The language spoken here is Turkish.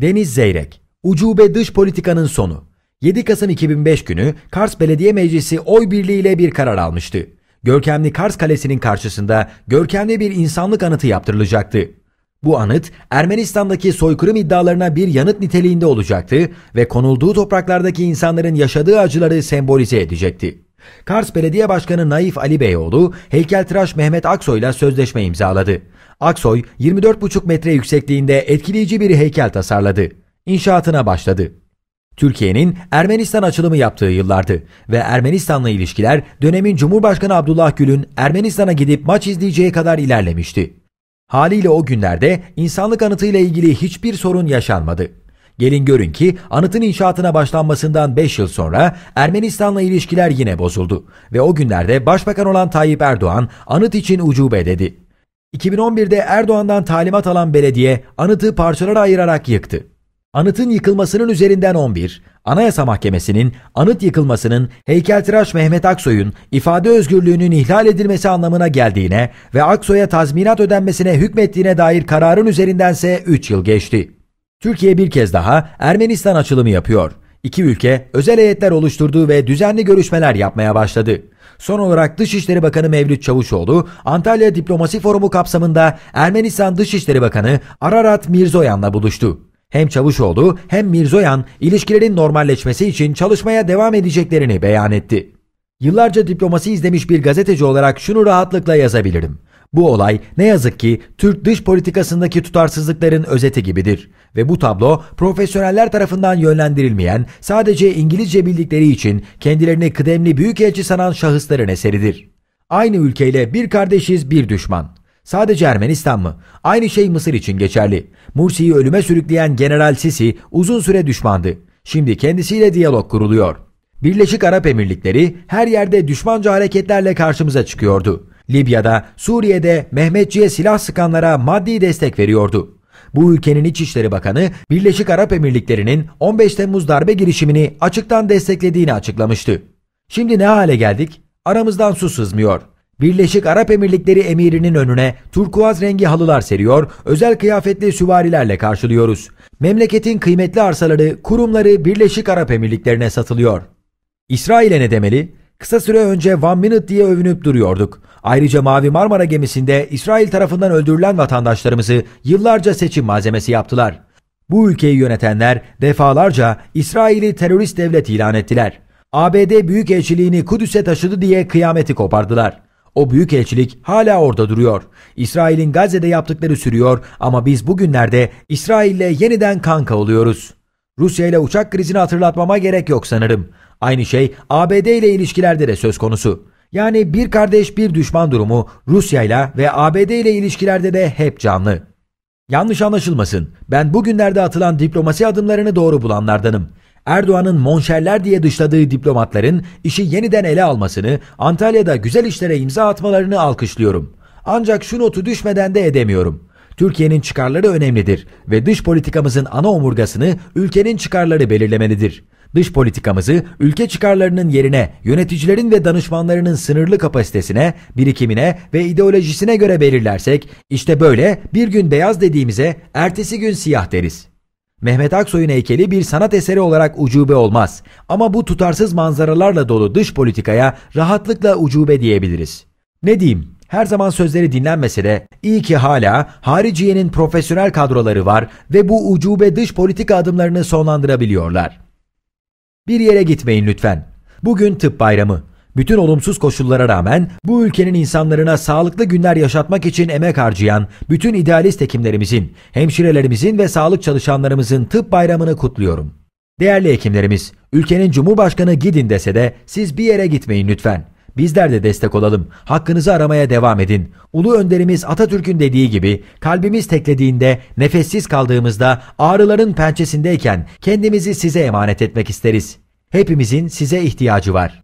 Deniz Zeyrek, Ucube Dış Politikanın Sonu 7 Kasım 2005 günü Kars Belediye Meclisi oy birliğiyle bir karar almıştı. Görkemli Kars Kalesi'nin karşısında görkemli bir insanlık anıtı yaptırılacaktı. Bu anıt Ermenistan'daki soykırım iddialarına bir yanıt niteliğinde olacaktı ve konulduğu topraklardaki insanların yaşadığı acıları sembolize edecekti. Kars Belediye Başkanı Naif Ali Beyoğlu, heykeltıraş Mehmet Aksoy ile sözleşme imzaladı. Aksoy, 24,5 metre yüksekliğinde etkileyici bir heykel tasarladı. İnşaatına başladı. Türkiye'nin Ermenistan açılımı yaptığı yıllardı ve Ermenistan'la ilişkiler dönemin Cumhurbaşkanı Abdullah Gül'ün Ermenistan'a gidip maç izleyeceği kadar ilerlemişti. Haliyle o günlerde insanlık anıtıyla ilgili hiçbir sorun yaşanmadı. Gelin görün ki anıtın inşaatına başlanmasından 5 yıl sonra Ermenistan'la ilişkiler yine bozuldu ve o günlerde Başbakan olan Tayyip Erdoğan anıt için ucube dedi. 2011'de Erdoğan'dan talimat alan belediye anıtı parçalara ayırarak yıktı. Anıtın yıkılmasının üzerinden 11, Anayasa Mahkemesi'nin anıt yıkılmasının heykeltıraş Mehmet Aksoy'un ifade özgürlüğünün ihlal edilmesi anlamına geldiğine ve Aksoy'a tazminat ödenmesine hükmettiğine dair kararın üzerindense 3 yıl geçti. Türkiye bir kez daha Ermenistan açılımı yapıyor. İki ülke özel heyetler oluşturduğu ve düzenli görüşmeler yapmaya başladı. Son olarak Dışişleri Bakanı Mevlüt Çavuşoğlu, Antalya Diplomasi Forumu kapsamında Ermenistan Dışişleri Bakanı Ararat Mirzoyan'la buluştu. Hem Çavuşoğlu hem Mirzoyan ilişkilerin normalleşmesi için çalışmaya devam edeceklerini beyan etti. Yıllarca diplomasi izlemiş bir gazeteci olarak şunu rahatlıkla yazabilirim. Bu olay ne yazık ki Türk dış politikasındaki tutarsızlıkların özeti gibidir ve bu tablo profesyoneller tarafından yönlendirilmeyen, sadece İngilizce bildikleri için kendilerini kıdemli büyükelçi sanan şahısların eseridir. Aynı ülkeyle bir kardeşiz bir düşman. Sadece Ermenistan mı? Aynı şey Mısır için geçerli. Mursi'yi ölüme sürükleyen General Sisi uzun süre düşmandı. Şimdi kendisiyle diyalog kuruluyor. Birleşik Arap Emirlikleri her yerde düşmanca hareketlerle karşımıza çıkıyordu. Libya'da, Suriye'de Mehmetçi'ye silah sıkanlara maddi destek veriyordu. Bu ülkenin İçişleri Bakanı Birleşik Arap Emirlikleri'nin 15 Temmuz darbe girişimini açıktan desteklediğini açıklamıştı. Şimdi ne hale geldik? Aramızdan su sızmıyor. Birleşik Arap Emirlikleri emirinin önüne turkuaz rengi halılar seriyor, özel kıyafetli süvarilerle karşılıyoruz. Memleketin kıymetli arsaları, kurumları Birleşik Arap Emirliklerine satılıyor. İsrail'e ne demeli? Kısa süre önce One Minute diye övünüp duruyorduk. Ayrıca Mavi Marmara gemisinde İsrail tarafından öldürülen vatandaşlarımızı yıllarca seçim malzemesi yaptılar. Bu ülkeyi yönetenler defalarca İsrail'i terörist devlet ilan ettiler. ABD Büyükelçiliğini Kudüs'e taşıdı diye kıyameti kopardılar. O büyükelçilik hala orada duruyor. İsrail'in Gazze'de yaptıkları sürüyor ama biz bugünlerde İsrail'le yeniden kanka oluyoruz.'' Rusya ile uçak krizini hatırlatmama gerek yok sanırım. Aynı şey ABD ile ilişkilerde de söz konusu. Yani bir kardeş bir düşman durumu Rusya ile ve ABD ile ilişkilerde de hep canlı. Yanlış anlaşılmasın. Ben bugünlerde atılan diplomasi adımlarını doğru bulanlardanım. Erdoğan'ın monşerler diye dışladığı diplomatların işi yeniden ele almasını, Antalya'da güzel işlere imza atmalarını alkışlıyorum. Ancak şu notu düşmeden de edemiyorum. Türkiye'nin çıkarları önemlidir ve dış politikamızın ana omurgasını ülkenin çıkarları belirlemelidir. Dış politikamızı ülke çıkarlarının yerine yöneticilerin ve danışmanlarının sınırlı kapasitesine, birikimine ve ideolojisine göre belirlersek işte böyle bir gün beyaz dediğimize ertesi gün siyah deriz. Mehmet Aksoy'un heykeli bir sanat eseri olarak ucube olmaz ama bu tutarsız manzaralarla dolu dış politikaya rahatlıkla ucube diyebiliriz. Ne diyeyim? her zaman sözleri dinlenmese de iyi ki hala hariciyenin profesyonel kadroları var ve bu ucube dış politika adımlarını sonlandırabiliyorlar. Bir yere gitmeyin lütfen. Bugün tıp bayramı. Bütün olumsuz koşullara rağmen bu ülkenin insanlarına sağlıklı günler yaşatmak için emek harcayan bütün idealist hekimlerimizin, hemşirelerimizin ve sağlık çalışanlarımızın tıp bayramını kutluyorum. Değerli hekimlerimiz, ülkenin Cumhurbaşkanı gidin dese de siz bir yere gitmeyin lütfen. Bizler de destek olalım. Hakkınızı aramaya devam edin. Ulu önderimiz Atatürk'ün dediği gibi kalbimiz teklediğinde, nefessiz kaldığımızda, ağrıların pençesindeyken kendimizi size emanet etmek isteriz. Hepimizin size ihtiyacı var.